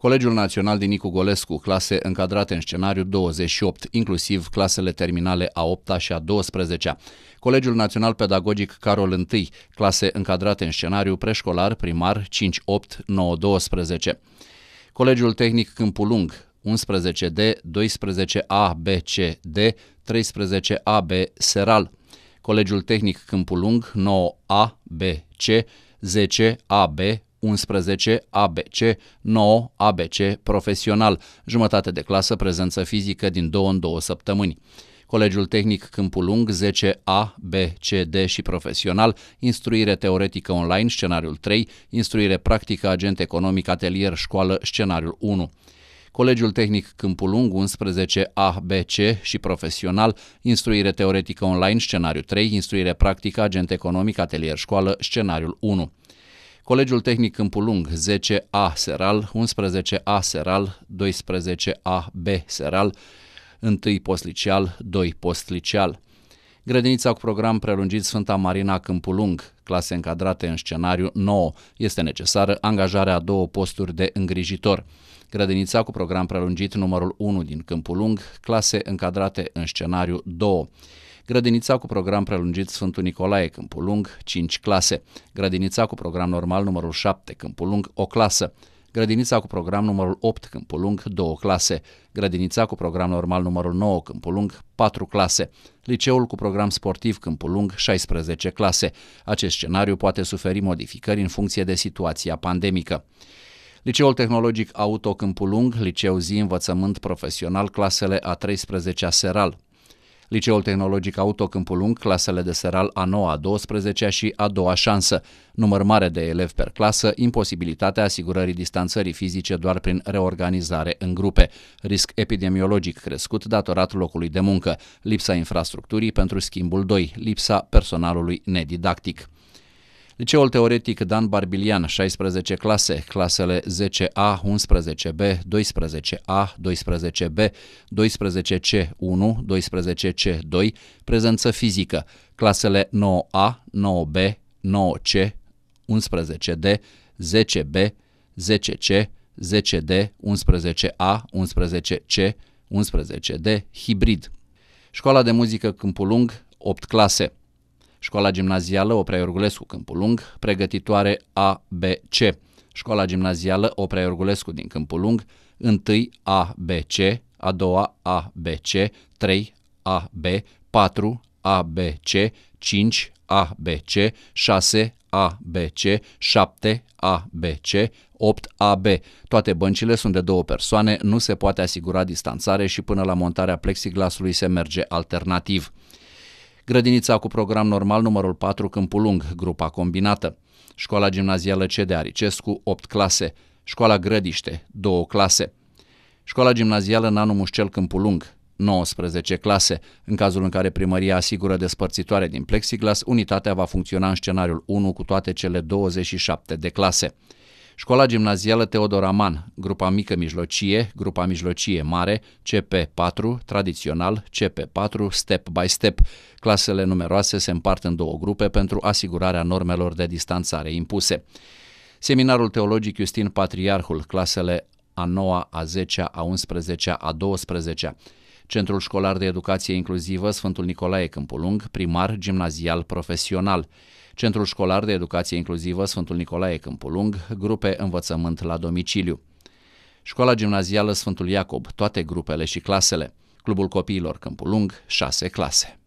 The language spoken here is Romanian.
Colegiul Național din Nicu Golescu, clase încadrate în scenariu 28, inclusiv clasele terminale a 8-a și a 12-a. Colegiul Național Pedagogic Carol I, clase încadrate în scenariu preșcolar, primar 5-8, 9-12. Colegiul Tehnic Câmpulung, 11D, 12A, B, C, D, 13A, B, Seral. Colegiul Tehnic Câmpulung, 9A, B, C, 10 A, B, 11 ABC, 9 ABC profesional, jumătate de clasă prezență fizică din două în două săptămâni. Colegiul Tehnic Câmpul Lung 10A, B, C, D și profesional, instruire teoretică online, scenariul 3, instruire practică, agent economic, atelier, școală, scenariul 1. Colegiul Tehnic Câmpul Lung 11 C și profesional, instruire teoretică online, scenariul 3, instruire practică, agent economic, atelier școală, scenariul 1. Colegiul Tehnic Câmpulung 10A Seral, 11A Seral, 12AB Seral, 1 Postlicial, 2 Postlicial. Grădinița cu program prelungit Sfânta Marina Câmpulung, clase încadrate în scenariu 9. Este necesară angajarea a două posturi de îngrijitor. Grădinița cu program prelungit numărul 1 din Câmpulung, clase încadrate în scenariu 2 grădinița cu program prelungit Sfântul Nicolae, Câmpul Lung, 5 clase, grădinița cu program normal numărul 7, Câmpul Lung, o clasă, grădinița cu program numărul 8, Câmpul Lung, 2 clase, grădinița cu program normal numărul 9, Câmpul Lung, 4 clase, liceul cu program sportiv Câmpul Lung, 16 clase. Acest scenariu poate suferi modificări în funcție de situația pandemică. Liceul Tehnologic Auto Câmpul Lung, Liceu Zi Învățământ Profesional, clasele a 13-a Seral, Liceul Tehnologic Auto Câmpul Lung, clasele de seral a 9-a, 12-a și a doua șansă. Număr mare de elevi per clasă, imposibilitatea asigurării distanțării fizice doar prin reorganizare în grupe, risc epidemiologic crescut datorat locului de muncă, lipsa infrastructurii pentru schimbul 2, lipsa personalului nedidactic. Liceul teoretic Dan Barbilian, 16 clase, clasele 10A, 11B, 12A, 12B, 12C1, 12C2, prezență fizică, clasele 9A, 9B, 9C, 11D, 10B, 10C, 10D, 11A, 11C, 11D, hibrid. Școala de muzică Câmpulung, 8 clase. Școala gimnazială Oprea Iorgulescu Câmpul Lung, pregătitoare ABC. Școala gimnazială Oprea Iorgulescu din Câmpul Lung, 1 ABC, a doua ABC, 3 AB, 4 ABC, 5 ABC, 6 ABC, 7 ABC, 8 AB. Toate băncile sunt de două persoane, nu se poate asigura distanțare și până la montarea plexiglasului se merge alternativ grădinița cu program normal numărul 4 Câmpul Lung, grupa combinată, școala gimnazială C de Aricescu, 8 clase, școala Grădiște, 2 clase, școala gimnazială Nanu Mușcel Câmpul Lung, 19 clase. În cazul în care primăria asigură despărțitoare din plexiglas, unitatea va funcționa în scenariul 1 cu toate cele 27 de clase. Școala gimnazială Teodor Aman, grupa mică mijlocie, grupa mijlocie mare, CP4, tradițional, CP4, step by step. Clasele numeroase se împart în două grupe pentru asigurarea normelor de distanțare impuse. Seminarul teologic Justin Patriarhul, clasele a 9-a, a 10-a, a 11-a, a 12-a. Centrul Școlar de Educație Inclusivă Sfântul Nicolae Câmpulung, primar gimnazial profesional. Centrul Școlar de Educație Inclusivă Sfântul Nicolae Câmpulung, grupe învățământ la domiciliu. Școala Gimnazială Sfântul Iacob, toate grupele și clasele. Clubul Copiilor Câmpulung, 6 clase.